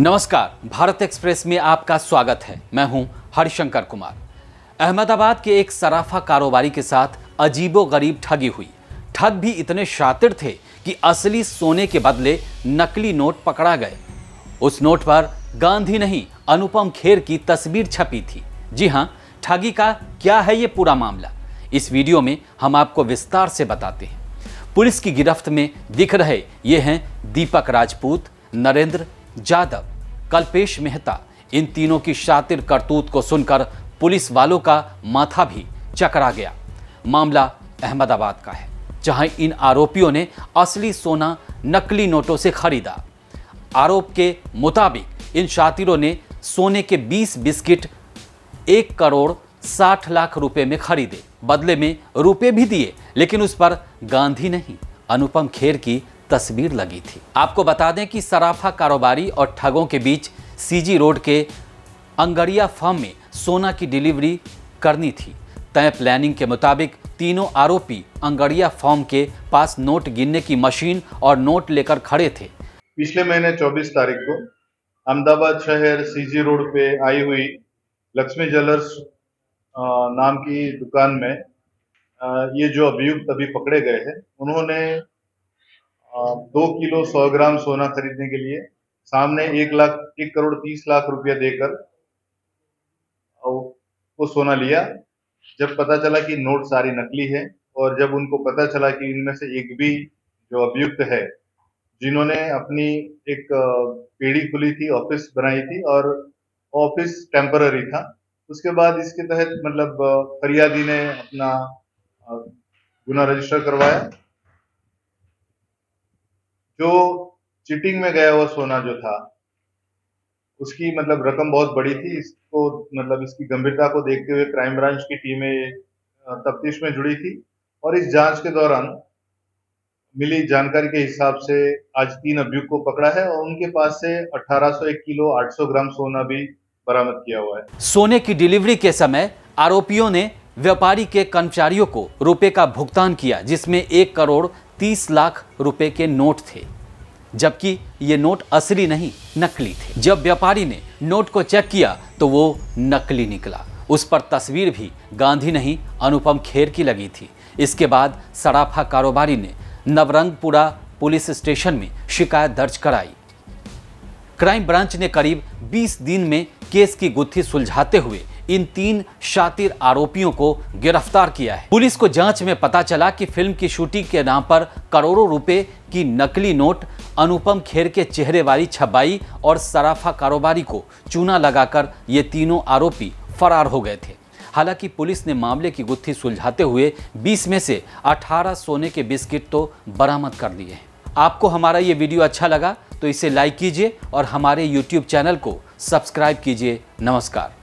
नमस्कार भारत एक्सप्रेस में आपका स्वागत है मैं हूं हरिशंकर कुमार अहमदाबाद के एक सराफा कारोबारी के साथ अजीबो गरीब ठगी हुई ठग भी इतने शातिर थे कि असली सोने के बदले नकली नोट पकड़ा गए उस नोट पर गांधी नहीं अनुपम खेर की तस्वीर छपी थी जी हाँ ठगी का क्या है ये पूरा मामला इस वीडियो में हम आपको विस्तार से बताते हैं पुलिस की गिरफ्त में दिख रहे ये हैं दीपक राजपूत नरेंद्र जादव कल्पेश मेहता इन तीनों की शातिर करतूत को सुनकर पुलिस वालों का माथा भी चकरा गया मामला अहमदाबाद का है जहां इन आरोपियों ने असली सोना नकली नोटों से खरीदा आरोप के मुताबिक इन शातिरों ने सोने के 20 बिस्किट एक करोड़ साठ लाख रुपए में खरीदे बदले में रुपए भी दिए लेकिन उस पर गांधी नहीं अनुपम खेर की तस्वीर लगी थी आपको बता दें कि सराफा कारोबारी और ठगों के बीच सीजी रोड के अंगड़िया फर्म में सोना की डिलीवरी करनी थी तय प्लानिंग के मुताबिक तीनों आरोपी अंगड़िया फॉर्म के पास नोट गिनने की मशीन और नोट लेकर खड़े थे पिछले महीने 24 तारीख को अहमदाबाद शहर सीजी रोड पे आई हुई लक्ष्मी ज्वेलर्स नाम की दुकान में ये जो अभियुक्त अभी पकड़े गए हैं उन्होंने दो किलो सौ ग्राम सोना खरीदने के लिए सामने एक लाख एक करोड़ तीस लाख रुपया देकर वो सोना लिया जब पता चला कि नोट सारी नकली है और जब उनको पता चला कि इनमें से एक भी जो अभियुक्त है जिन्होंने अपनी एक पीढ़ी खुली थी ऑफिस बनाई थी और ऑफिस टेम्पररी था उसके बाद इसके तहत मतलब फरियादी ने अपना गुना रजिस्टर करवाया जो चिटिंग में गया हुआ सोना जो था उसकी मतलब रकम बहुत बड़ी थी इसको मतलब इसकी गंभीरता को देखते हुए क्राइम ब्रांच की टीमें तफ्तीश में जुड़ी थी और इस जांच के दौरान मिली जानकारी के हिसाब से आज तीन अभियुक्त को पकड़ा है और उनके पास से 1801 किलो 800 ग्राम सोना भी बरामद किया हुआ है सोने की डिलीवरी के समय आरोपियों ने व्यापारी के कर्मचारियों को रुपए का भुगतान किया जिसमें एक करोड़ तीस लाख रुपए के नोट थे जबकि ये नोट असली नहीं नकली थे जब व्यापारी ने नोट को चेक किया तो वो नकली निकला उस पर तस्वीर भी गांधी नहीं अनुपम खेर की लगी थी इसके बाद सराफा कारोबारी ने नवरंगपुरा पुलिस स्टेशन में शिकायत दर्ज कराई क्राइम ब्रांच ने करीब 20 दिन में केस की गुत्थी सुलझाते हुए इन तीन शातिर आरोपियों को गिरफ्तार किया है पुलिस को जांच में पता चला कि फिल्म की शूटिंग के नाम पर करोड़ों रुपए की नकली नोट अनुपम खेर के चेहरे वाली छबाई और सराफा कारोबारी को चूना लगाकर ये तीनों आरोपी फरार हो गए थे हालांकि पुलिस ने मामले की गुत्थी सुलझाते हुए 20 में से 18 सोने के बिस्किट तो बरामद कर लिए हैं आपको हमारा ये वीडियो अच्छा लगा तो इसे लाइक कीजिए और हमारे यूट्यूब चैनल को सब्सक्राइब कीजिए नमस्कार